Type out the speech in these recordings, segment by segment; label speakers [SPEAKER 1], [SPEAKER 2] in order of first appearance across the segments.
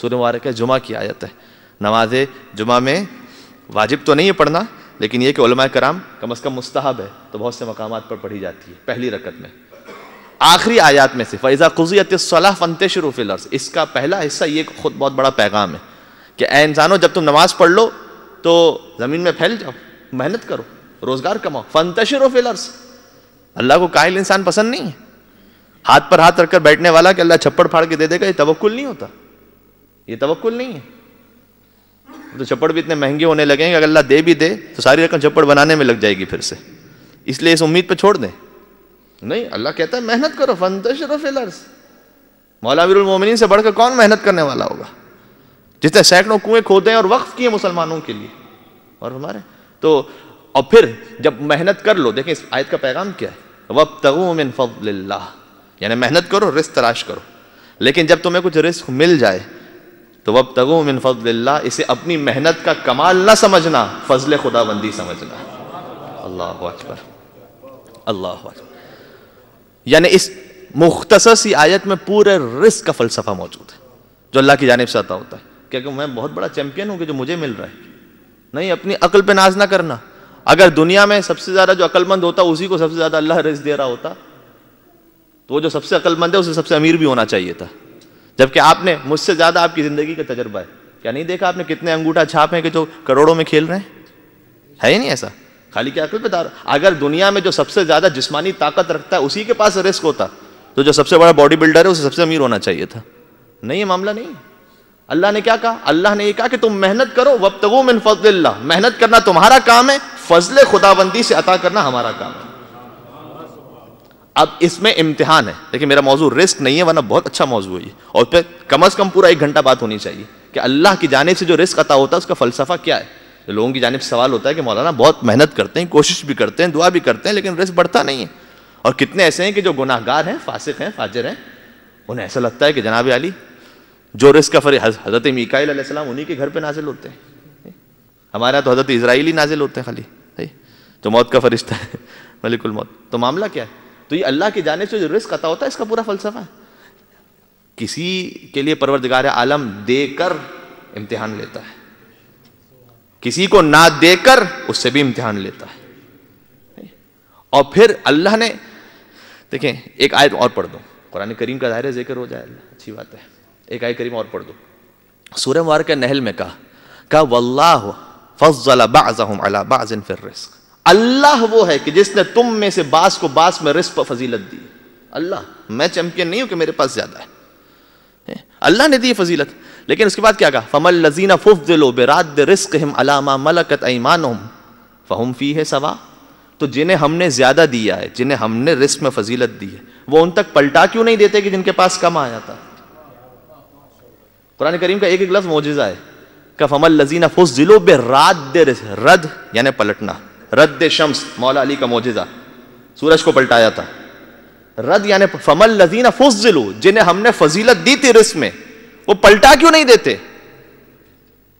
[SPEAKER 1] सूर्य मुबारक है जुमा की आयत है नमाज जुमा में वाजिब तो नहीं है पढ़ना लेकिन यह कि कराम कम अज़ कम मुस्तहब है तो बहुत से मकाम पर पढ़ी जाती है पहली रकत में आखिरी आयात में से फ़ैज़ा खुजियत सलाह फनते शुरू फिलर्स इसका पहला हिस्सा ये खुद बहुत बड़ा पैगाम है कि ए इंसानों जब तुम नमाज़ पढ़ लो तो ज़मीन में फैल जाओ मेहनत करो रोज़गार कमाओ फनते शुरू फिलर्स अल्लाह को कायल इंसान पसंद नहीं है हाथ पर हाथ रखकर बैठने वाला कि अल्लाह छप्पड़ फाड़ के दे देगा ये तवक्ल नहीं होता ये तवक्ल नहीं है तो छप्पड़ भी इतने महंगे होने लगे अगर अल्लाह दे भी दे तो सारी रकम छप्पड़ बनाने में लग जाएगी फिर से इसलिए इस उम्मीद पर छोड़ दें नहीं अल्लाह कहता है मेहनत करो फंतशरफिलर्स मौलावीरमिन से बढ़कर कौन मेहनत करने वाला होगा जितने सैकड़ों कुएं खोदे और वक्फ किए मुसलमानों के लिए और हमारे तो और फिर जब मेहनत कर लो देखें इस आयत का पैगाम क्या है वब तगूमिन फ़ल्ला यानी मेहनत करो रिस्क तलाश करो लेकिन जब तुम्हें कुछ रिस्क मिल जाए तो वब तगूमिन फ़ल्ला इसे अपनी मेहनत का कमाल ना समझना फजल खुदाबंदी समझना अल्लाह अकबर अल्लाह अकबर यानी इस मुख्तसर सी आयत में पूरे रिस्क का फ़लसफ़ा मौजूद है जो अल्लाह की जानब से आता होता है क्योंकि मैं बहुत बड़ा चैम्पियन हूँ कि जो मुझे मिल रहा है नहीं अपनी अकल पे नाज ना करना अगर दुनिया में सबसे ज़्यादा जो अक्लमंद होता उसी को सबसे ज़्यादा अल्लाह रिस्क दे रहा होता तो वो जो सबसे अक्लमंद है उसे सबसे अमीर भी होना चाहिए था जबकि आपने मुझसे ज़्यादा आपकी ज़िंदगी का तजर्बा है क्या नहीं देखा आपने कितने अंगूठा छाप हैं कि जो करोड़ों में खेल रहे हैं है ही नहीं ऐसा खाली क्या अकल बता रहा अगर दुनिया में जो सबसे ज़्यादा जिसमानी ताकत रखता है उसी के पास रिस्क होता तो जो सबसे बड़ा बॉडी बिल्डर है उसे सबसे अमीर होना चाहिए था नहीं ये मामला नहीं अल्लाह ने क्या कहा अल्लाह ने यह कहा कि तुम मेहनत करो वबतगो मिन फजल मेहनत करना तुम्हारा काम है फजल खुदाबंदी से अता करना हमारा काम है अब इसमें इम्तिहान है देखिए मेरा मौजू रिस्क नहीं है वरना बहुत अच्छा मौजू है और फिर कम अज कम पूरा एक घंटा बात होनी चाहिए कि अल्लाह की जानब से जो रिस्क अता होता है उसका फलसफा क्या है तो लोगों की जानब सवाल होता है कि मौलाना बहुत मेहनत करते हैं कोशिश भी करते हैं दुआ भी करते हैं लेकिन रिस्क बढ़ता नहीं है और कितने ऐसे हैं कि जो गुनाहगार हैं फासिक हैं फाजर हैं उन्हें ऐसा लगता है कि जनाब अली जो रिस्क का फरी हज़रत मीकाईल उन्हीं के घर पे नाजिल होते हैं हमारे यहाँ तो हज़रत इसराइल ही नाजिल होते हैं खाली सही तो मौत का फरिश्ता है मलिकुल मौत तो मामला क्या है तो ये अल्लाह की जाने से जो रिस्क अता होता है इसका पूरा फलसफा है किसी के लिए परवरदगार आलम देकर इम्तिहान लेता है किसी को ना देकर उससे भी इम्तिहान लेता है और फिर अल्लाह ने देखें एक आयत और पढ़ दो कुरान करीम का दायरा जिक्र हो जाए अच्छी बात है एक आई करीम और पढ़ दो सूर्य मार के नहल में कहा कहा वल्लाह फजल बाज़हम अला बाज़िन फिर रिस्क अल्लाह वो है कि जिसने तुम में से बास को बास में रिस्क पर फजीलत दी अल्लाह मैं चैंपियन नहीं हूं कि मेरे पास ज्यादा है अल्लाह ने दी फजीलत लेकिन उसके बाद क्या कहा फमल लजीना फुफ दिलो बेराद रिस्क हिम अलामा मलकत ईमान फ़हम फ़ी है सवा तो जिन्हें हमने ज़्यादा दिया है जिन्हें हमने रिस्क में फजीलत दी है वो उन तक पलटा क्यों नहीं देते कि जिनके पास कम आया था कुरान करीम का एक एक लफ्ज़ मोजिज़ा है कफमल लजीना फुस जिलो बे रात रद यानी पलटना रद्द शम्स मौला अली का मोजिज़ा सूरज को पलटाया था रद यानी फमल लजीना फुस जिलो जिन्हें हमने फजीलत दी थी रिस में वो पलटा क्यों नहीं देते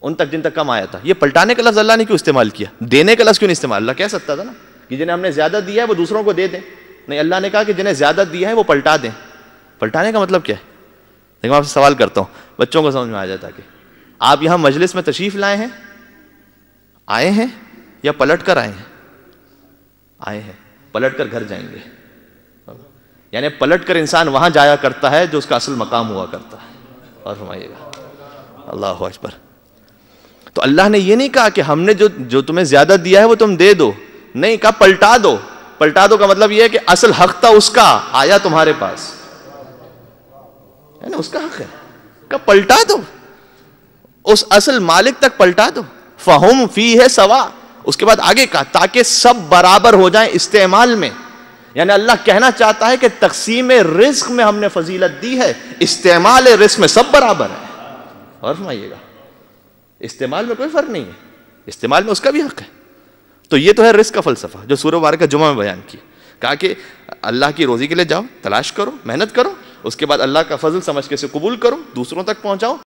[SPEAKER 1] उन तक जिन तक कम आया था ये पलटाने का लफ्ज़ अल्लाह ने क्यों इस्तेमाल किया देने का लफ्ज़ क्यों नहीं इस्तेमाल अल्लाह कह सकता था ना कि जिन्हें हमने ज़्यादा दिया है वो दूसरों को दे दें नहीं अल्लाह ने कहा कि जिन्हें ज़्यादा दिया है वो पलटा दें पलटाने का मतलब क्या है देखो आपसे सवाल करता हूँ बच्चों को समझ में आ जाता कि आप यहाँ मजलिस में तशरीफ लाए हैं आए हैं या पलट कर आए हैं आए हैं पलट कर घर जाएंगे यानी पलट कर इंसान वहाँ जाया करता है जो उसका असल मकाम हुआ करता है और फरमाइएगा अल्लाह अकबर तो अल्लाह ने ये नहीं कहा कि हमने जो जो तुम्हें ज़्यादा दिया है वो तुम दे दो नहीं कहा पलटा दो पलटा दो का मतलब ये है कि असल हक था उसका आया तुम्हारे पास है ना उसका हक है का पलटा दो उस असल मालिक तक पलटा दो फहम फी है सवा उसके बाद आगे का ताकि सब बराबर हो जाए इस्तेमाल में यानी अल्लाह कहना चाहता है कि तकसीम रिस्क में हमने फजीलत दी है इस्तेमाल रिस्क में सब बराबर है और फरमाइएगा इस्तेमाल में कोई फ़र्क नहीं है इस्तेमाल में उसका भी हक है तो ये तो है रिस्क का फलसफा जो सूर्य वार का जुमा में बयान किया कहा कि अल्लाह की रोज़ी के लिए जाओ तलाश करो मेहनत करो उसके बाद अल्लाह का फजल समझ के इसे कबूल करो दूसरों तक पहुँचाऊँ